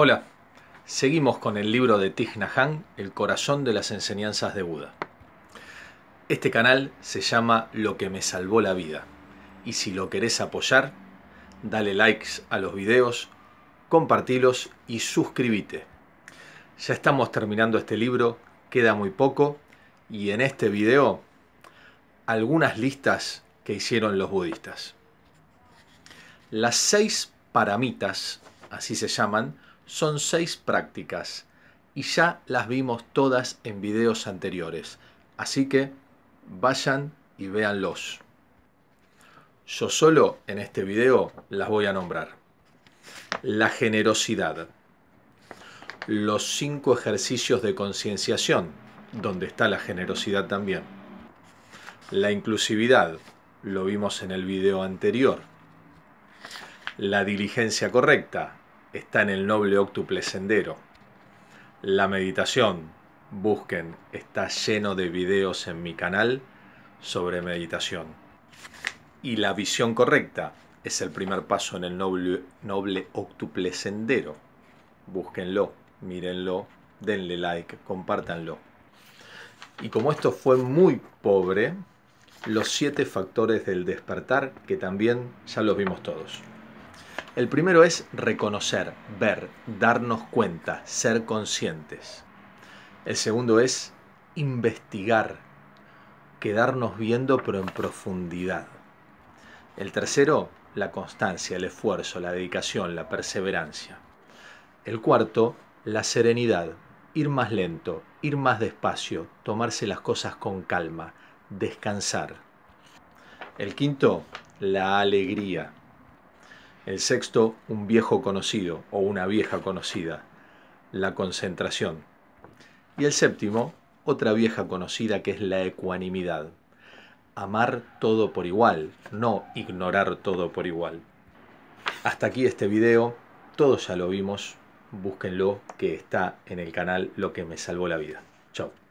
Hola, seguimos con el libro de Thich El corazón de las enseñanzas de Buda. Este canal se llama Lo que me salvó la vida y si lo querés apoyar, dale likes a los videos, compartilos y suscríbete. Ya estamos terminando este libro, queda muy poco y en este video algunas listas que hicieron los budistas. Las seis paramitas, así se llaman, son seis prácticas y ya las vimos todas en videos anteriores, así que vayan y véanlos. Yo solo en este video las voy a nombrar. La generosidad. Los cinco ejercicios de concienciación, donde está la generosidad también. La inclusividad, lo vimos en el video anterior. La diligencia correcta, está en el noble octuple sendero. La meditación, busquen, está lleno de videos en mi canal sobre meditación. Y la visión correcta es el primer paso en el noble, noble octuple sendero. Búsquenlo, mírenlo, denle like, compártanlo. Y como esto fue muy pobre, los siete factores del despertar que también ya los vimos todos. El primero es reconocer, ver, darnos cuenta, ser conscientes. El segundo es investigar, quedarnos viendo pero en profundidad. El tercero, la constancia, el esfuerzo, la dedicación, la perseverancia. El cuarto, la serenidad, ir más lento, ir más despacio, tomarse las cosas con calma, descansar. El quinto, la alegría, el sexto, un viejo conocido o una vieja conocida, la concentración. Y el séptimo, otra vieja conocida que es la ecuanimidad. Amar todo por igual, no ignorar todo por igual. Hasta aquí este video, todos ya lo vimos, búsquenlo que está en el canal Lo que me salvó la vida. Chao.